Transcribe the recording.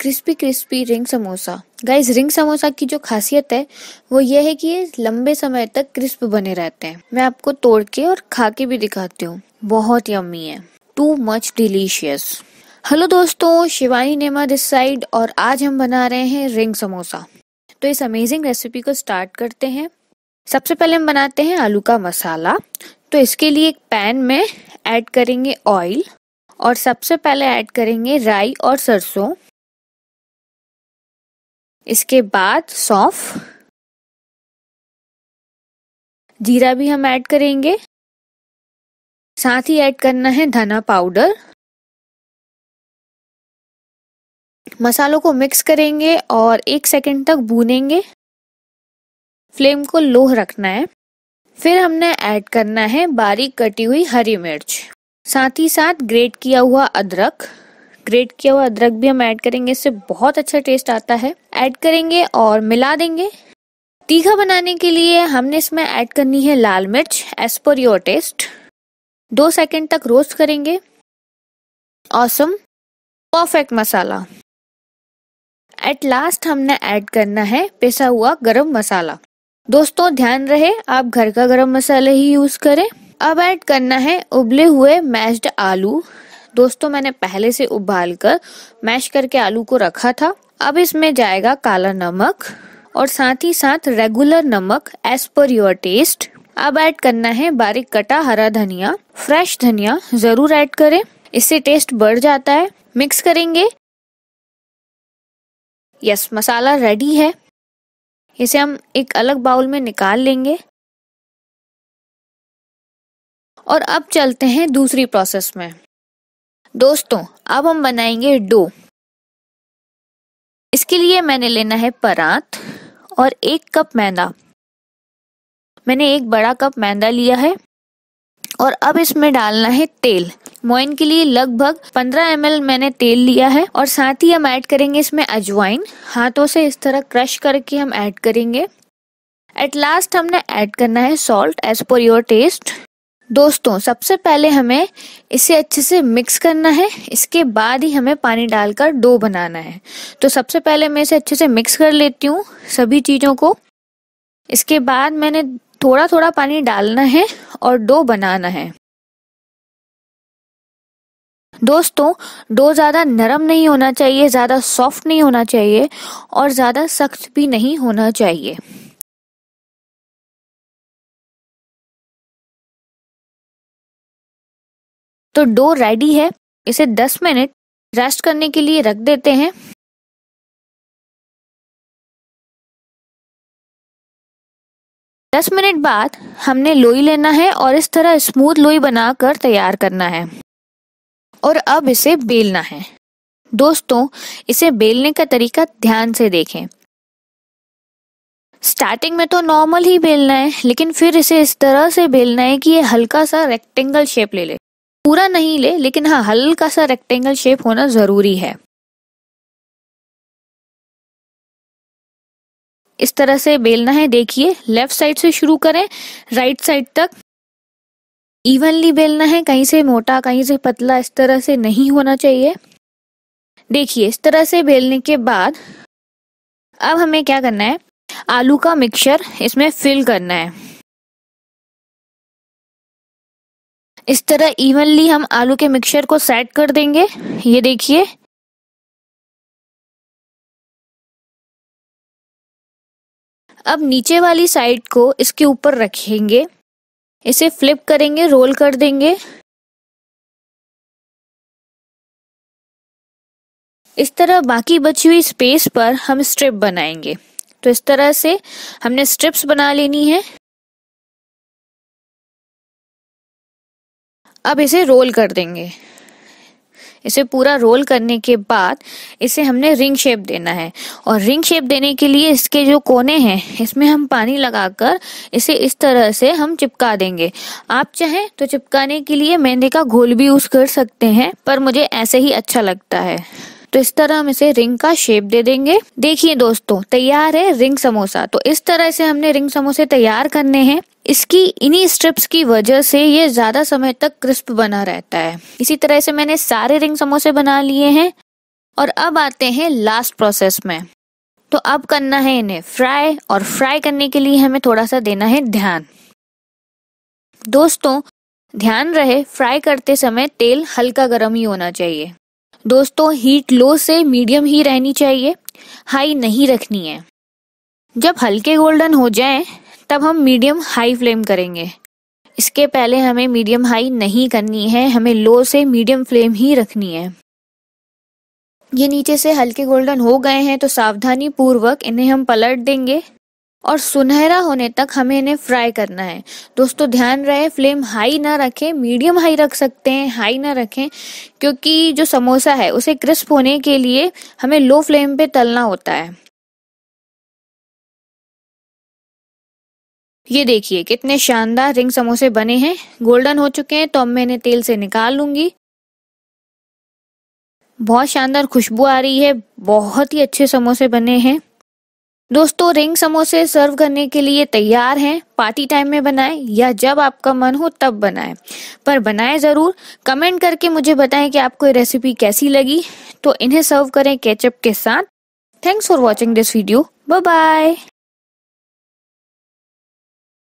crispy crispy ring samosa guys ring samosa की जो खासियत है वो ये है कि ये लंबे समय तक क्रिस्प बने रहते हैं मैं आपको तोड़ के और खा के भी दिखाती हूँ बहुत यम्मी है टू मच डिलीशियस हेलो दोस्तों शिवानी नेमा दिस साइड और आज हम बना रहे हैं रिंग समोसा तो इस अमेजिंग रेसिपी को स्टार्ट करते हैं सबसे पहले हम बनाते हैं आलू का मसाला तो इसके लिए एक पैन में ऐड करेंगे ऑयल और सबसे पहले ऐड करेंगे राई और सरसों इसके बाद सौंफ जीरा भी हम ऐड करेंगे साथ ही ऐड करना है धना पाउडर मसालों को मिक्स करेंगे और एक सेकंड तक भूनेंगे फ्लेम को लो रखना है फिर हमने ऐड करना है बारीक कटी हुई हरी मिर्च साथ ही साथ ग्रेट किया हुआ अदरक ग्रेट किया हुआ अदरक भी हम ऐड करेंगे इससे बहुत अच्छा टेस्ट आता है ऐड करेंगे और मिला देंगे तीखा बनाने के लिए हमने इसमें ऐड करनी है लाल मिर्च एज पर योर टेस्ट दो सेकेंड तक रोस्ट करेंगे awesome perfect masala at last हमने ऐड करना है पिसा हुआ गरम मसाला दोस्तों ध्यान रहे आप घर का गरम मसाला ही यूज करें अब ऐड करना है उबले हुए मैश्ड आलू दोस्तों मैंने पहले से उबाल कर मैश करके आलू को रखा था अब इसमें जाएगा काला नमक और साथ ही साथ रेगुलर नमक एज पर योर टेस्ट अब ऐड करना है बारीक कटा हरा धनिया फ्रेश धनिया जरूर ऐड करें इससे टेस्ट बढ़ जाता है मिक्स करेंगे यस मसाला रेडी है इसे हम एक अलग बाउल में निकाल लेंगे और अब चलते हैं दूसरी प्रोसेस में दोस्तों अब हम बनाएंगे डो इसके लिए मैंने लेना है परात और एक कप मैदा मैंने एक बड़ा कप मैदा लिया है और अब इसमें डालना है तेल मोइन के लिए लगभग 15 एम मैंने तेल लिया है और साथ ही हम ऐड करेंगे इसमें अजवाइन हाथों से इस तरह क्रश करके हम ऐड करेंगे एट लास्ट हमने ऐड करना है salt as per your taste दोस्तों सबसे पहले हमें इसे अच्छे से मिक्स करना है इसके बाद ही हमें पानी डालकर डो बनाना है तो सबसे पहले मैं इसे अच्छे से मिक्स कर लेती हूँ सभी चीज़ों को इसके बाद मैंने थोड़ा थोड़ा पानी डालना है और डो बनाना है दोस्तों डो ज़्यादा नरम नहीं होना चाहिए ज़्यादा सॉफ्ट नहीं होना चाहिए और ज़्यादा सख्त भी नहीं होना चाहिए तो डो रेडी है इसे 10 मिनट रेस्ट करने के लिए रख देते हैं दस मिनट बाद हमने लोई लेना है और इस तरह स्मूथ लोई बनाकर तैयार करना है और अब इसे बेलना है दोस्तों इसे बेलने का तरीका ध्यान से देखें स्टार्टिंग में तो नॉर्मल ही बेलना है लेकिन फिर इसे इस तरह से बेलना है कि ये हल्का सा रेक्टेंगल शेप ले ले पूरा नहीं ले लेकिन हाँ हल्का सा रेक्टेंगल शेप होना ज़रूरी है इस तरह से बेलना है देखिए लेफ्ट साइड से शुरू करें राइट साइड तक इवनली बेलना है कहीं से मोटा कहीं से पतला इस तरह से नहीं होना चाहिए देखिए इस तरह से बेलने के बाद अब हमें क्या करना है आलू का मिक्सचर इसमें फिल करना है इस तरह इवनली हम आलू के मिक्सचर को सेट कर देंगे ये देखिए अब नीचे वाली साइड को इसके ऊपर रखेंगे इसे फ्लिप करेंगे रोल कर देंगे इस तरह बाकी बची हुई स्पेस पर हम स्ट्रिप बनाएंगे तो इस तरह से हमने स्ट्रिप्स बना लेनी है अब इसे रोल कर देंगे इसे पूरा रोल करने के बाद इसे हमने रिंग शेप देना है और रिंग शेप देने के लिए इसके जो कोने हैं इसमें हम पानी लगाकर इसे इस तरह से हम चिपका देंगे आप चाहें तो चिपकाने के लिए मेहंदे का घोल भी यूज़ कर सकते हैं पर मुझे ऐसे ही अच्छा लगता है तो इस तरह हम इसे रिंग का शेप दे देंगे देखिए दोस्तों तैयार है रिंग समोसा तो इस तरह से हमने रिंग समोसे तैयार करने हैं इसकी इन्हीं स्ट्रिप्स की वजह से ये ज्यादा समय तक क्रिस्प बना रहता है इसी तरह से मैंने सारे रिंग समोसे बना लिए हैं और अब आते हैं लास्ट प्रोसेस में तो अब करना है इन्हें फ्राई और फ्राई करने के लिए हमें थोड़ा सा देना है ध्यान दोस्तों ध्यान रहे फ्राई करते समय तेल हल्का गर्म ही होना चाहिए दोस्तों हीट लो से मीडियम ही रहनी चाहिए हाई नहीं रखनी है जब हल्के गोल्डन हो जाएं तब हम मीडियम हाई फ्लेम करेंगे इसके पहले हमें मीडियम हाई नहीं करनी है हमें लो से मीडियम फ्लेम ही रखनी है ये नीचे से हल्के गोल्डन हो गए हैं तो सावधानी पूर्वक इन्हें हम पलट देंगे और सुनहरा होने तक हमें इन्हें फ्राई करना है दोस्तों ध्यान रहे फ्लेम हाई ना रखें मीडियम हाई रख सकते हैं हाई ना रखें क्योंकि जो समोसा है उसे क्रिस्प होने के लिए हमें लो फ्लेम पे तलना होता है ये देखिए कितने शानदार रिंग समोसे बने हैं गोल्डन हो चुके हैं तो अब मैं इन्हें तेल से निकाल लूंगी बहुत शानदार खुशबू आ रही है बहुत ही अच्छे समोसे बने हैं दोस्तों रिंग समोसे सर्व करने के लिए तैयार हैं पार्टी टाइम में बनाएं या जब आपका मन हो तब बनाएं पर बनाएं ज़रूर कमेंट करके मुझे बताएं कि आपको ये रेसिपी कैसी लगी तो इन्हें सर्व करें केचप के साथ thanks for watching this video bye bye